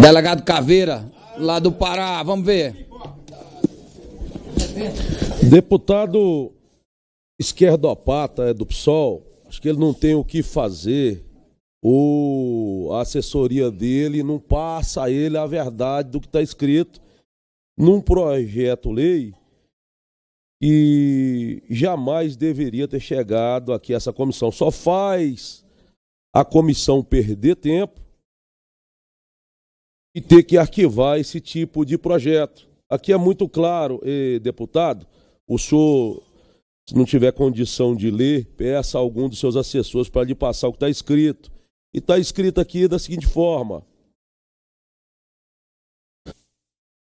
Delegado Caveira, lá do Pará, vamos ver. Deputado esquerdopata é do PSOL, acho que ele não tem o que fazer. O a assessoria dele não passa a ele a verdade do que está escrito num projeto-lei e jamais deveria ter chegado aqui essa comissão. Só faz a comissão perder tempo e ter que arquivar esse tipo de projeto. Aqui é muito claro, eh, deputado, o senhor, se não tiver condição de ler, peça a algum dos seus assessores para lhe passar o que está escrito. E está escrito aqui da seguinte forma: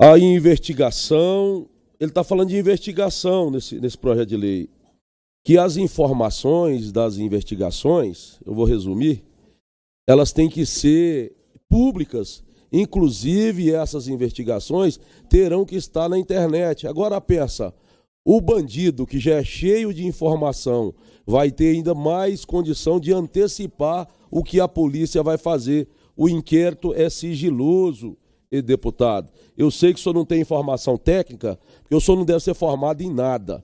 a investigação, ele está falando de investigação nesse, nesse projeto de lei, que as informações das investigações, eu vou resumir, elas têm que ser públicas Inclusive, essas investigações terão que estar na internet. Agora pensa, o bandido que já é cheio de informação vai ter ainda mais condição de antecipar o que a polícia vai fazer. O inquérito é sigiloso, e deputado. Eu sei que o senhor não tem informação técnica, porque o senhor não deve ser formado em nada.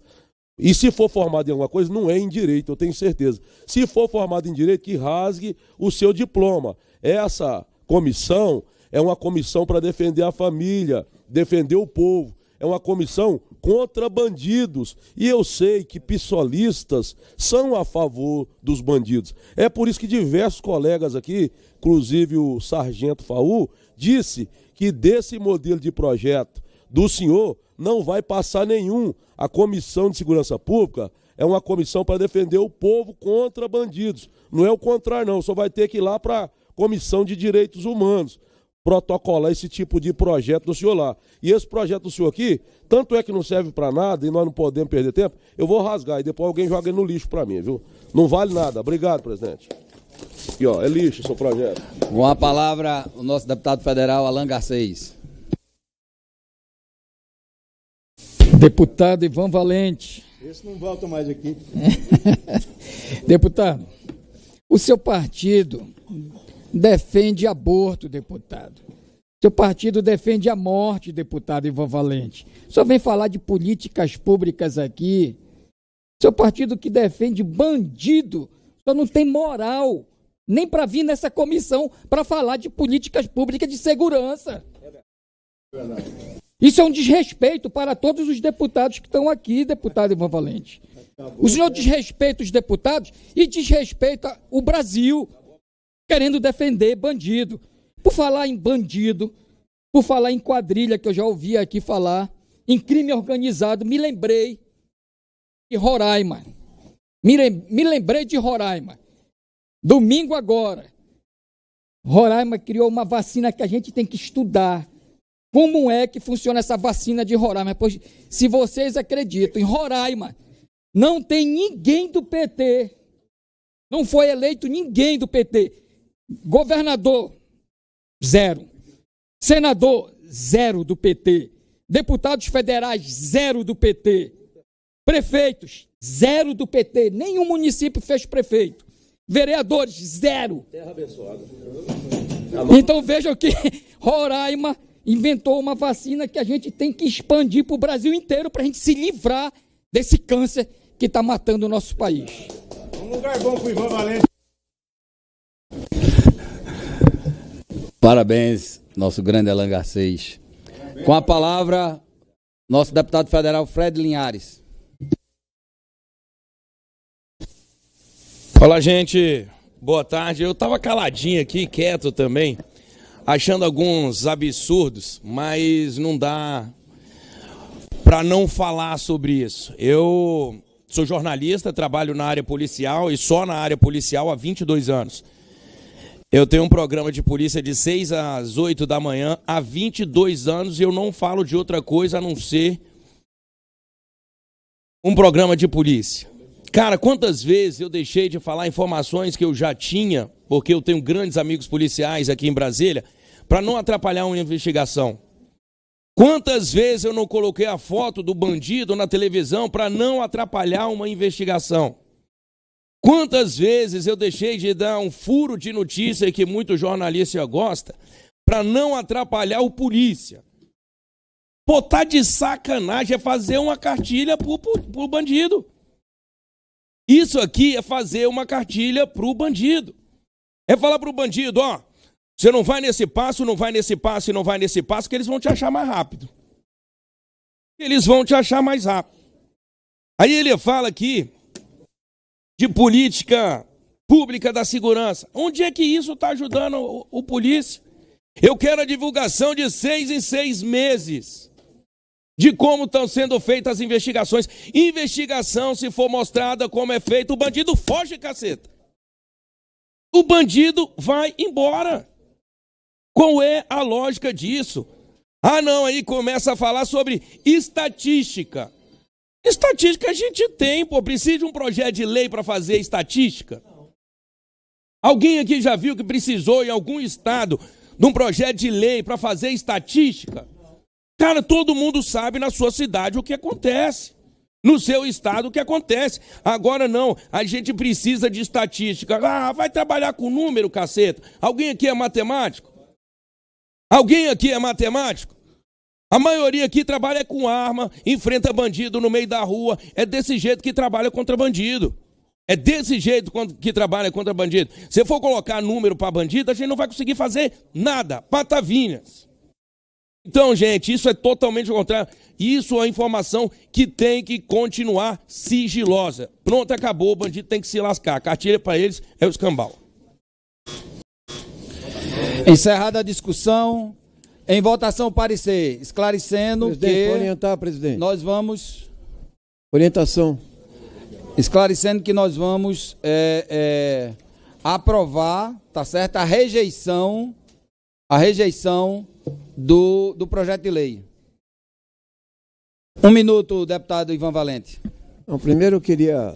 E se for formado em alguma coisa, não é em direito, eu tenho certeza. Se for formado em direito, que rasgue o seu diploma. Essa comissão é uma comissão para defender a família, defender o povo. É uma comissão contra bandidos. E eu sei que pissolistas são a favor dos bandidos. É por isso que diversos colegas aqui, inclusive o sargento Faú, disse que desse modelo de projeto do senhor não vai passar nenhum. A Comissão de Segurança Pública é uma comissão para defender o povo contra bandidos. Não é o contrário, não. Só vai ter que ir lá para a Comissão de Direitos Humanos protocolar esse tipo de projeto do senhor lá. E esse projeto do senhor aqui, tanto é que não serve para nada e nós não podemos perder tempo, eu vou rasgar e depois alguém joga no lixo para mim, viu? Não vale nada. Obrigado, presidente. E ó, é lixo o seu projeto. Com a palavra, o nosso deputado federal Alan Garcês. Deputado Ivan Valente. Esse não volta mais aqui. deputado, o seu partido defende aborto, deputado. Seu partido defende a morte, deputado Ivan Valente. Só vem falar de políticas públicas aqui. Seu partido que defende bandido, só não tem moral nem para vir nessa comissão para falar de políticas públicas de segurança. Isso é um desrespeito para todos os deputados que estão aqui, deputado Ivan Valente. O senhor desrespeita os deputados e desrespeita o Brasil querendo defender bandido. Por falar em bandido, por falar em quadrilha, que eu já ouvi aqui falar, em crime organizado, me lembrei de Roraima. Me lembrei de Roraima. Domingo agora, Roraima criou uma vacina que a gente tem que estudar. Como é que funciona essa vacina de Roraima? Pois, se vocês acreditam, em Roraima não tem ninguém do PT. Não foi eleito ninguém do PT. Governador, zero. Senador, zero do PT. Deputados federais, zero do PT. Prefeitos, zero do PT. Nenhum município fez prefeito. Vereadores, zero. Terra abençoada. Então vejam que Roraima inventou uma vacina que a gente tem que expandir para o Brasil inteiro para a gente se livrar desse câncer que está matando o nosso país. Um lugar bom para o Ivan Valente. Parabéns, nosso grande Alan Garcês. Com a palavra, nosso deputado federal Fred Linhares. Olá, gente. Boa tarde. Eu estava caladinho aqui, quieto também, achando alguns absurdos, mas não dá para não falar sobre isso. Eu sou jornalista, trabalho na área policial e só na área policial há 22 anos. Eu tenho um programa de polícia de 6 às 8 da manhã há 22 anos e eu não falo de outra coisa a não ser um programa de polícia. Cara, quantas vezes eu deixei de falar informações que eu já tinha, porque eu tenho grandes amigos policiais aqui em Brasília, para não atrapalhar uma investigação? Quantas vezes eu não coloquei a foto do bandido na televisão para não atrapalhar uma investigação? Quantas vezes eu deixei de dar um furo de notícia que muito jornalista gosta para não atrapalhar o polícia? Pô, tá de sacanagem é fazer uma cartilha pro, pro, pro bandido. Isso aqui é fazer uma cartilha pro bandido. É falar pro bandido, ó, você não vai nesse passo, não vai nesse passo e não vai nesse passo, que eles vão te achar mais rápido. Eles vão te achar mais rápido. Aí ele fala aqui de política pública da segurança. Onde é que isso está ajudando o, o polícia? Eu quero a divulgação de seis em seis meses de como estão sendo feitas as investigações. Investigação, se for mostrada como é feito, o bandido foge, caceta. O bandido vai embora. Qual é a lógica disso? Ah, não, aí começa a falar sobre estatística. Estatística a gente tem, pô. Precisa de um projeto de lei para fazer estatística? Alguém aqui já viu que precisou em algum estado de um projeto de lei para fazer estatística? Cara, todo mundo sabe na sua cidade o que acontece. No seu estado o que acontece. Agora não, a gente precisa de estatística. Ah, vai trabalhar com número, caceta. Alguém aqui é matemático? Alguém aqui é matemático? A maioria aqui trabalha com arma, enfrenta bandido no meio da rua. É desse jeito que trabalha contra bandido. É desse jeito que trabalha contra bandido. Se for colocar número para bandido, a gente não vai conseguir fazer nada. Patavinhas. Então, gente, isso é totalmente o contrário. Isso é informação que tem que continuar sigilosa. Pronto, acabou. O bandido tem que se lascar. A cartilha para eles é o escambau. Encerrada a discussão, em votação, parecer, esclarecendo presidente, que... orientar, presidente. Nós vamos... Orientação. Esclarecendo que nós vamos é, é, aprovar, tá certo, a rejeição, a rejeição do, do projeto de lei. Um minuto, deputado Ivan Valente. Não, primeiro eu queria,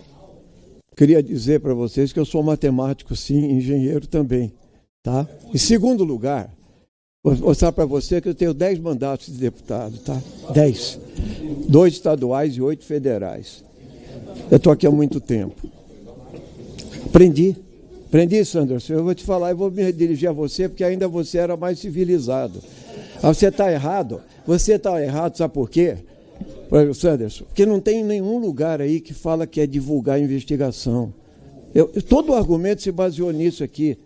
queria dizer para vocês que eu sou matemático sim, engenheiro também, tá? Em segundo lugar, Vou mostrar para você que eu tenho 10 mandatos de deputado, tá? 10. Dois estaduais e oito federais. Eu estou aqui há muito tempo. Aprendi. Aprendi, Sanderson. Eu vou te falar, e vou me dirigir a você, porque ainda você era mais civilizado. Ah, você está errado. Você está errado, sabe por quê? Sanderson, porque não tem nenhum lugar aí que fala que é divulgar a investigação. Eu, todo o argumento se baseou nisso aqui.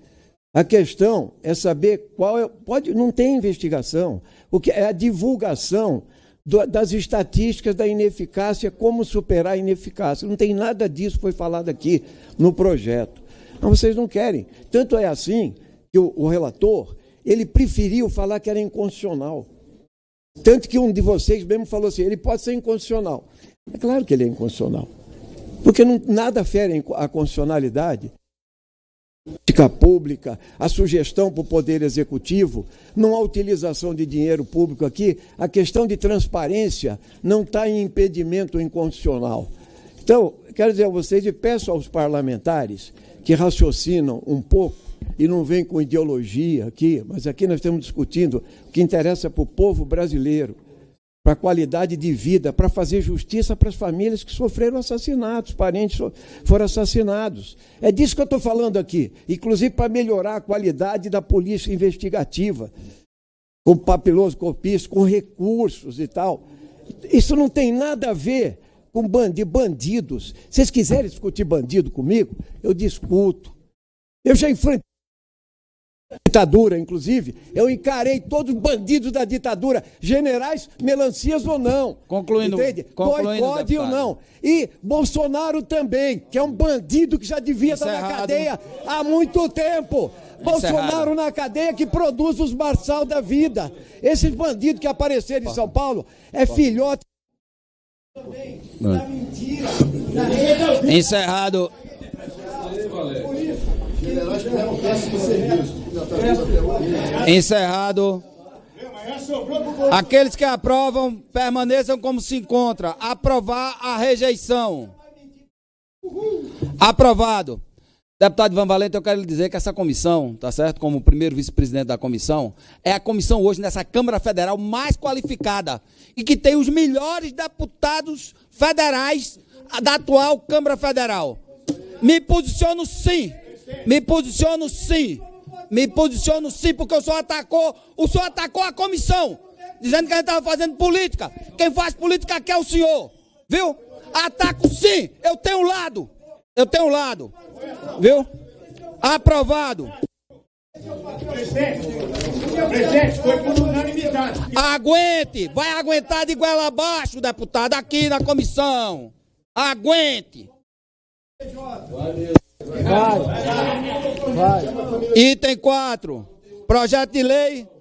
A questão é saber qual é. Pode, não tem investigação. O que é a divulgação do, das estatísticas da ineficácia, como superar a ineficácia. Não tem nada disso foi falado aqui no projeto. mas então, vocês não querem. Tanto é assim que o, o relator ele preferiu falar que era inconstitucional. Tanto que um de vocês mesmo falou assim: ele pode ser inconstitucional. É claro que ele é inconstitucional. Porque não, nada fere a constitucionalidade política pública, a sugestão para o Poder Executivo, não há utilização de dinheiro público aqui, a questão de transparência não está em impedimento inconstitucional. Então, quero dizer a vocês e peço aos parlamentares que raciocinam um pouco e não vem com ideologia aqui, mas aqui nós estamos discutindo o que interessa para o povo brasileiro para a qualidade de vida, para fazer justiça para as famílias que sofreram assassinatos, parentes foram assassinados. É disso que eu estou falando aqui, inclusive para melhorar a qualidade da polícia investigativa, com papiloso copista, com recursos e tal. Isso não tem nada a ver com bandido, bandidos. Se vocês quiserem discutir bandido comigo, eu discuto. Eu já enfrentei ditadura, inclusive, eu encarei todos os bandidos da ditadura, generais, melancias ou não. Concluindo, entende? concluindo Boicode ou não. E Bolsonaro também, que é um bandido que já devia estar na cadeia há muito tempo. Bolsonaro na cadeia que produz os marçal da vida. Esses bandidos que apareceram em São Paulo é filhote Encerrado. Valeu, valeu. Encerrado. Aqueles que aprovam permaneçam como se encontra. Aprovar a rejeição. Aprovado. Deputado Ivan Valente, eu quero lhe dizer que essa comissão, tá certo? Como primeiro vice-presidente da comissão, é a comissão hoje nessa Câmara Federal mais qualificada e que tem os melhores deputados federais da atual Câmara Federal. Me posiciono sim me posiciono sim. Me posiciono sim, porque o senhor atacou, o senhor atacou a comissão, dizendo que a gente estava fazendo política. Quem faz política aqui é o senhor. Viu? Ataco sim, eu tenho um lado. Eu tenho um lado. Viu? Aprovado. presidente, foi por unanimidade. Aguente, vai aguentar de goela abaixo, deputado, aqui na comissão. Aguente. Valeu. Vai. Vai. Item 4. Projeto de lei